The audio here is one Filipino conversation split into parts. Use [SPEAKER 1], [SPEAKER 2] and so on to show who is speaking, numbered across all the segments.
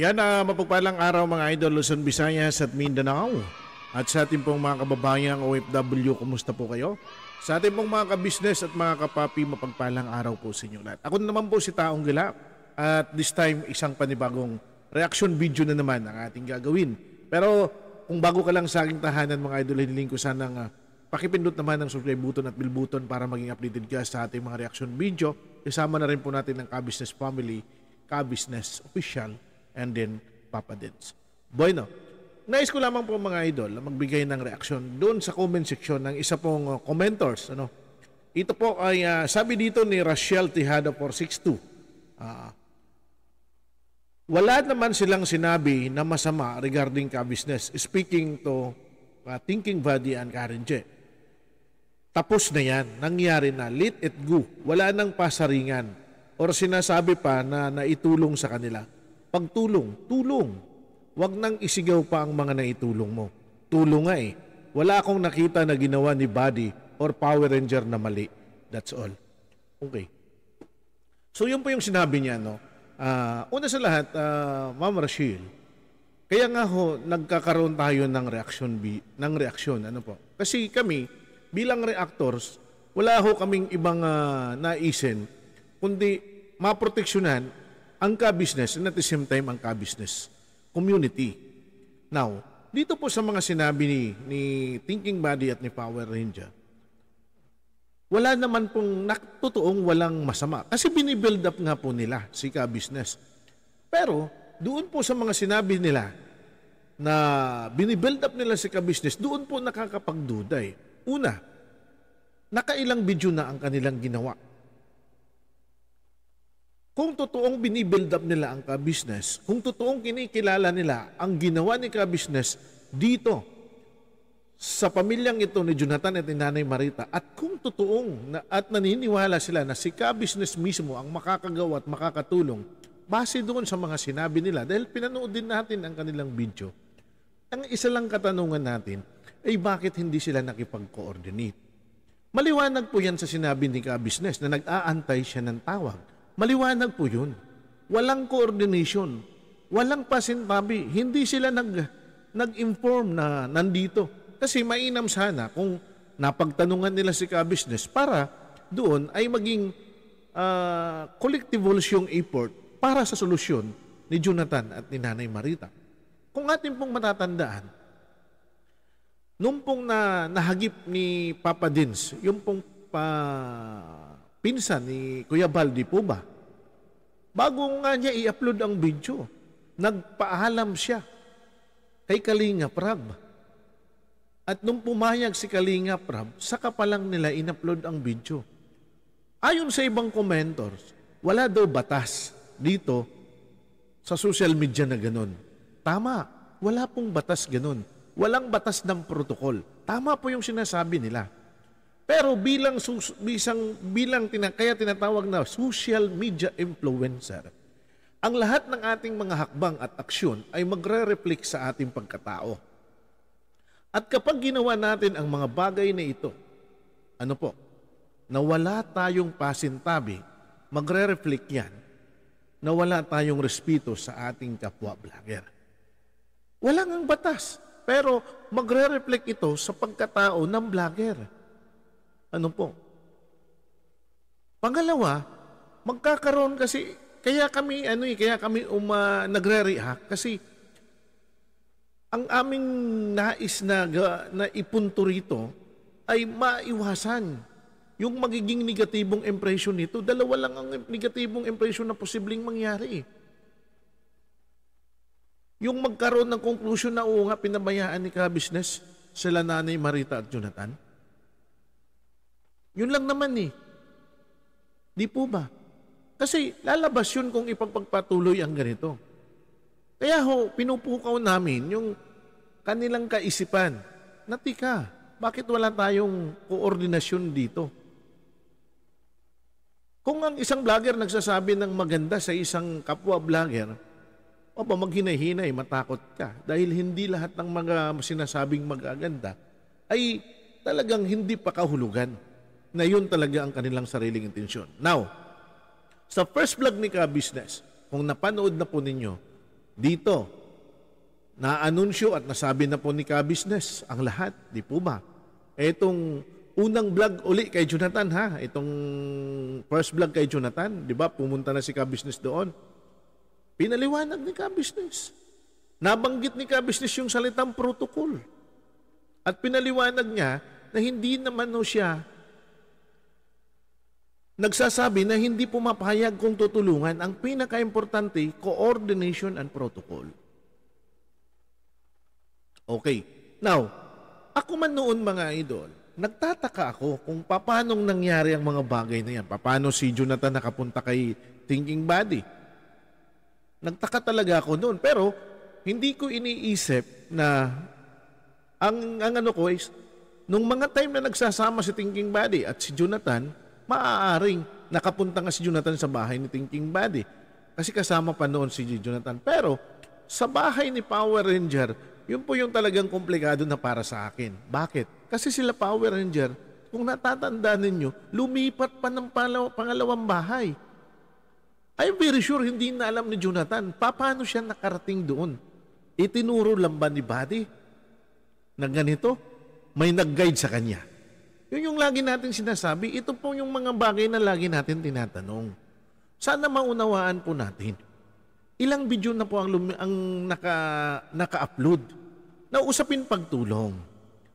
[SPEAKER 1] Yan na uh, mapagpalang araw mga idol Luzon, Visayas at Mindanao. At sa ating pong mga kababayang OFW, kumusta po kayo? Sa ating pong mga kabisnes at mga kapapi, mapagpalang araw po sa inyo lahat. Ako naman po si Taong Gila at this time isang panibagong reaction video na naman ang ating gagawin. Pero kung bago ka lang sa aking tahanan mga idol, hiniling ko sanang uh, pakipindot naman ang subscribe button at bell button para maging updated ka sa ating mga reaction video. Isama na rin po natin ang Kabisnes Family, Kabisnes Official and then Papa Boy, no? nais ko lamang po mga idol magbigay ng reaksyon doon sa comment section ng isa pong uh, commentors. Ano? Ito po ay uh, sabi dito ni Rachel Tejada 462. Uh, ah, wala naman silang sinabi na masama regarding ka business. Speaking to uh, Thinking Buddy and Karen J. Tapos na yan. Nangyari na. Lit it go. Wala nang pasaringan. Or sinasabi pa na naitulong sa kanila. Pagtulong, tulong. Huwag nang isigaw pa ang mga naitulong mo. Tulong nga eh. Wala akong nakita na ginawa ni Buddy or Power Ranger na mali. That's all. Okay. So yun po yung sinabi niya, no? Uh, una sa lahat, uh, Ma'am Rashid, kaya nga ho, nagkakaroon tayo ng reaction, B, ng reaction, ano po? Kasi kami, bilang reactors, wala ho kaming ibang uh, ah, naisin, kundi maproteksyonan ang ka-business and at the same time ang ka-business community. Now, dito po sa mga sinabi ni, ni Thinking Body at ni Power Ranger, wala naman pong naktotoong walang masama. Kasi binibuild up nga po nila si ka-business. Pero doon po sa mga sinabi nila na binibuild up nila si ka-business, doon po nakakapagduda eh. Una, nakailang video na ang kanilang ginawa kung totoong binibuild up nila ang ka-business, kung totoong kinikilala nila ang ginawa ni ka-business dito sa pamilyang ito ni Jonathan at ni Nanay Marita at kung totoong na, at naniniwala sila na si ka-business mismo ang makakagawa at makakatulong base doon sa mga sinabi nila dahil pinanood din natin ang kanilang video. Ang isa lang katanungan natin ay bakit hindi sila nakipag-coordinate? Maliwanag po yan sa sinabi ni ka-business na nag-aantay siya ng tawag. Maliwanag po yun. Walang coordination. Walang pasintabi. Hindi sila nag, nag-inform na nandito. Kasi mainam sana kung napagtanungan nila si ka-business para doon ay maging uh, ah, collective yung effort para sa solusyon ni Jonathan at ni Nanay Marita. Kung atin pong matatandaan, nung pong na, nahagip ni Papa Dins, yung pong pa, pinsan ni Kuya Baldi po ba? Bago nga niya i-upload ang video, nagpaalam siya kay Kalinga Prab. At nung pumayag si Kalinga Prab, saka pa lang nila in-upload ang video. Ayon sa ibang commentors, wala daw batas dito sa social media na ganun. Tama, wala pong batas ganun. Walang batas ng protocol. Tama po yung sinasabi nila. Pero bilang sus, isang bilang tina, kaya tinatawag na social media influencer, ang lahat ng ating mga hakbang at aksyon ay magre-reflect sa ating pagkatao. At kapag ginawa natin ang mga bagay na ito, ano po, na wala tayong pasintabi, magre-reflect yan na wala tayong respeto sa ating kapwa vlogger. Wala ngang batas, pero magre-reflect ito sa pagkatao ng vlogger. Ano po? Pangalawa, magkakaroon kasi kaya kami ano eh, kaya kami uma nagre-react kasi ang aming nais na, na ipunto rito ay maiwasan yung magiging negatibong impression nito. Dalawa lang ang negatibong impression na posibleng mangyari. Yung magkaroon ng conclusion na oo nga, pinabayaan ni ka business sila nanay Marita at Jonathan. Yun lang naman eh. Di po ba? Kasi lalabas yun kung ipagpagpatuloy ang ganito. Kaya ho, pinupukaw namin yung kanilang kaisipan na tika, bakit wala tayong koordinasyon dito? Kung ang isang vlogger nagsasabi ng maganda sa isang kapwa vlogger, o pa maghinay-hinay, matakot ka. Dahil hindi lahat ng mga sinasabing magaganda ay talagang hindi pakahulugan na yun talaga ang kanilang sariling intensyon. Now, sa first vlog ni Ka Business, kung napanood na po ninyo, dito, naanunsyo at nasabi na po ni Ka Business ang lahat, di po ba? Etong unang vlog uli kay Jonathan ha, itong first vlog kay Jonathan, di ba? Pumunta na si Ka Business doon. Pinaliwanag ni Ka Business. Nabanggit ni Ka Business yung salitang protocol. At pinaliwanag niya na hindi naman no siya nagsasabi na hindi pumapahayag kung tutulungan, ang pinaka-importante, coordination and protocol. Okay. Now, ako man noon mga idol, nagtataka ako kung paanong nangyari ang mga bagay na yan. Paano si Jonathan nakapunta kay Thinking Body. Nagtaka talaga ako noon. Pero, hindi ko iniisip na ang, ang ano ko is, nung mga time na nagsasama si Thinking Body at si Jonathan, maaaring nakapunta nga si Jonathan sa bahay ni Thinking Buddy. Kasi kasama pa noon si Jonathan. Pero sa bahay ni Power Ranger, yun po yung talagang komplikado na para sa akin. Bakit? Kasi sila Power Ranger, kung natatanda ninyo, lumipat pa ng palaw, pangalawang bahay. I'm very sure hindi na alam ni Jonathan paano siya nakarating doon. Itinuro lang ba ni Buddy na ganito? May nag-guide sa kanya. Yun yung lagi natin sinasabi. Ito po yung mga bagay na lagi natin tinatanong. Sana maunawaan po natin. Ilang video na po ang, lumi- ang naka, naka-upload na usapin pagtulong.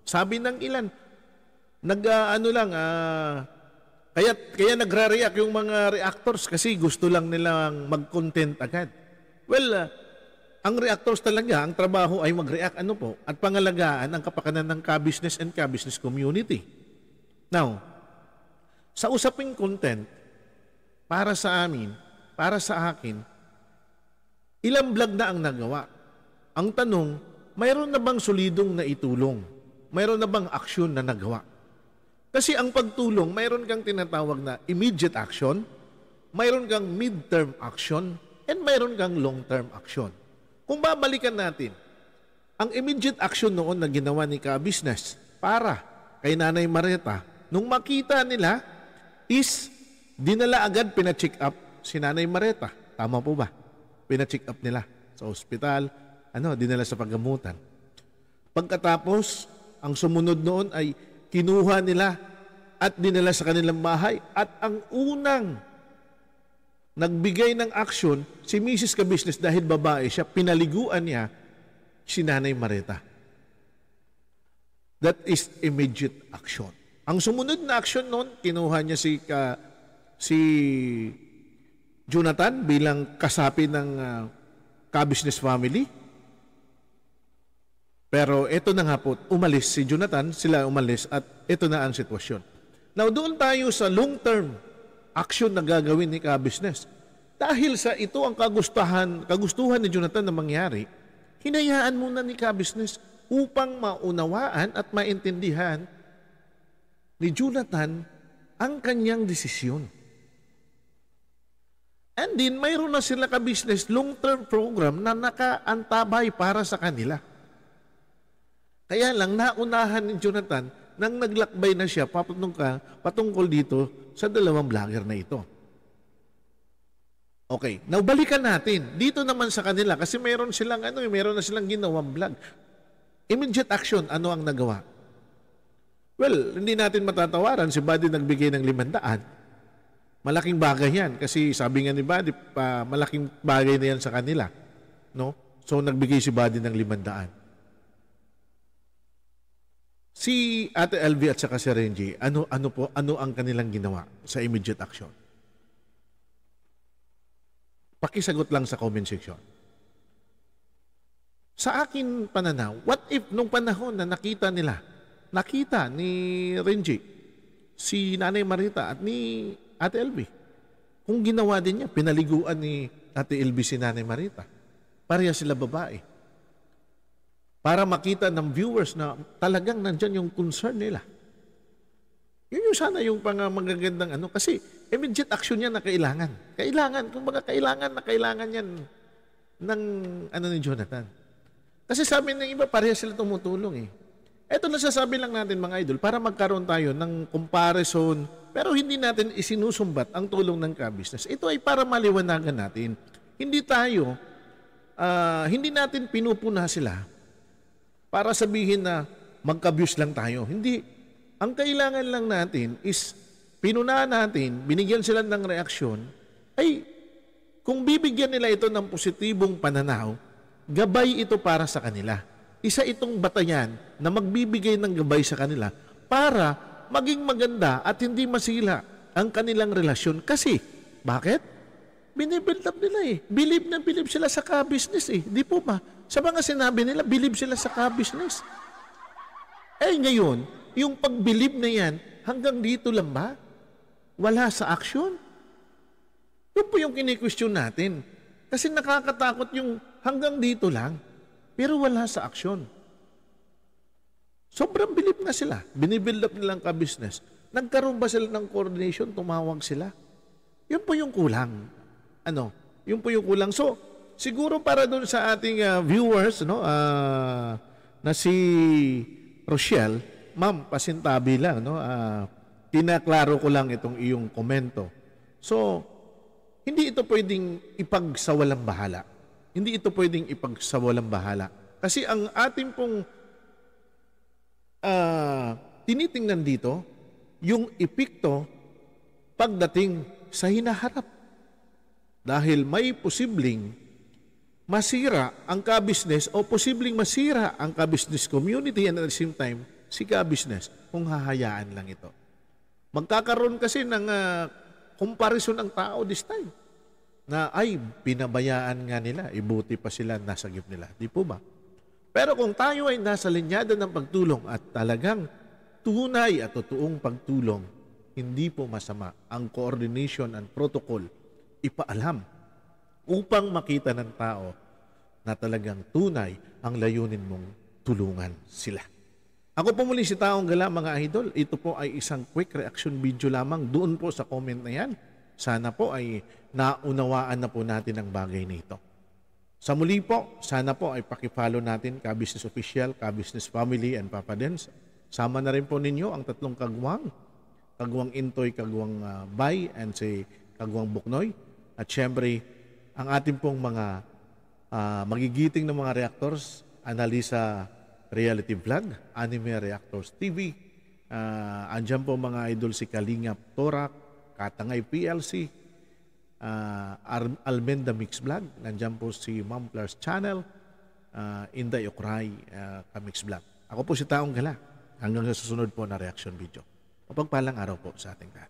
[SPEAKER 1] Sabi ng ilan, nag uh, lang, uh, kaya, kaya nagre-react yung mga reactors kasi gusto lang nilang mag-content agad. Well, uh, ang reactors talaga, ang trabaho ay mag-react ano po, at pangalagaan ang kapakanan ng ka-business and ka-business community. Now, sa usaping content, para sa amin, para sa akin, ilang vlog na ang nagawa? Ang tanong, mayroon na bang solidong na itulong? Mayroon na bang aksyon na nagawa? Kasi ang pagtulong, mayroon kang tinatawag na immediate action, mayroon kang mid-term action, and mayroon kang long-term action. Kung babalikan natin, ang immediate action noon na ginawa ni Ka Business para kay Nanay Mareta Nung makita nila, is dinala agad pina-check up si Nanay Mareta. Tama po ba? Pina-check up nila sa ospital, ano, dinala sa paggamutan. Pagkatapos, ang sumunod noon ay kinuha nila at dinala sa kanilang bahay at ang unang nagbigay ng aksyon, si Mrs. Kabisnes dahil babae siya, pinaliguan niya si Nanay Marita. That is immediate action. Ang sumunod na action noon, kinuha niya si uh, si Jonathan bilang kasapi ng uh, ah, ka-business family. Pero ito na nga po, umalis si Jonathan, sila umalis at ito na ang sitwasyon. Now doon tayo sa long-term action na gagawin ni ka-business. Dahil sa ito ang kagustuhan, kagustuhan ni Jonathan na mangyari, hinayaan muna ni ka-business upang maunawaan at maintindihan ni Jonathan ang kanyang desisyon. And din mayroon na sila ka-business long-term program na nakaantabay para sa kanila. Kaya lang, naunahan ni Jonathan nang naglakbay na siya patunong ka, patungkol dito sa dalawang vlogger na ito. Okay, now balikan natin. Dito naman sa kanila, kasi mayroon silang ano, eh, mayroon na silang ginawang vlog. Immediate action, ano ang nagawa? Well, hindi natin matatawaran si Buddy nagbigay ng limandaan. Malaking bagay 'yan kasi sabi nga ni Buddy, uh, malaking bagay na 'yan sa kanila, no? So nagbigay si Buddy ng limandaan. Si Ate Elvie at saka si Renji, ano ano po ano ang kanilang ginawa sa immediate action? Pakisagot lang sa comment section. Sa akin pananaw, what if nung panahon na nakita nila nakita ni Renji, si Nanay Marita at ni Ate Elby. Kung ginawa din niya, pinaliguan ni Ate Elby si Nanay Marita. Pareha sila babae. Para makita ng viewers na talagang nandyan yung concern nila. Yun yung sana yung pang magagandang ano. Kasi immediate action yan na kailangan. Kailangan, kung baga kailangan na kailangan yan ng ano ni Jonathan. Kasi sa amin ng iba, pareha sila tumutulong eh. Ito na sasabi lang natin mga idol para magkaroon tayo ng comparison pero hindi natin isinusumbat ang tulong ng ka-business. Ito ay para maliwanagan natin. Hindi tayo, uh, hindi natin pinupuna sila para sabihin na magka-views lang tayo. Hindi. Ang kailangan lang natin is pinuna natin, binigyan sila ng reaksyon, ay kung bibigyan nila ito ng positibong pananaw, gabay ito para sa kanila isa itong batayan na magbibigay ng gabay sa kanila para maging maganda at hindi masila ang kanilang relasyon. Kasi, bakit? Binibuild up nila eh. Believe na believe sila sa ka-business eh. Di po ba? Sa mga sinabi nila, believe sila sa ka-business. Eh ngayon, yung pag-believe na yan, hanggang dito lang ba? Wala sa action? Yun po yung kini-question natin. Kasi nakakatakot yung hanggang dito lang pero wala sa aksyon. Sobrang bilip na sila. Binibuild up nilang ka-business. Nagkaroon ba sila ng coordination? Tumawag sila. Yun po yung kulang. Ano? Yun po yung kulang. So, siguro para doon sa ating uh, viewers, no, uh, na si Rochelle, ma'am, pasintabi lang, no, uh, ah, tinaklaro ko lang itong iyong komento. So, hindi ito pwedeng ipagsawalang bahala hindi ito pwedeng ipagsawalang bahala. Kasi ang ating pong uh, tinitingnan dito, yung epekto pagdating sa hinaharap. Dahil may posibleng masira ang ka-business o posibleng masira ang ka-business community and at the same time, si ka-business kung hahayaan lang ito. Magkakaroon kasi ng uh, comparison ang tao this time na ay pinabayaan nga nila, ibuti pa sila nasa gip nila. Di po ba? Pero kung tayo ay nasa linyada ng pagtulong at talagang tunay at totoong pagtulong, hindi po masama ang coordination and protocol ipaalam upang makita ng tao na talagang tunay ang layunin mong tulungan sila. Ako po muli si Taong Gala mga idol. Ito po ay isang quick reaction video lamang doon po sa comment na yan sana po ay naunawaan na po natin ang bagay na ito. Sa muli po, sana po ay pakifollow natin ka-business official, ka-business family, and Papa Dens. Sama na rin po ninyo ang tatlong kagwang. Kagwang Intoy, kagwang uh, Bay, and si kagwang Buknoy. At syempre, ang ating pong mga uh, magigiting ng mga reactors, Analisa Reality Vlog, Anime Reactors TV. Uh, ah, andyan po mga idol si Kalinga Torak, Katangay PLC, uh, ah, Almenda Mix Vlog, nandyan po si Ma'am Plars Channel, uh, Inday Okray uh, ah, Kamix Vlog. Ako po si Taong Gala. Hanggang sa susunod po na reaction video. Mapagpalang araw po sa ating lahat.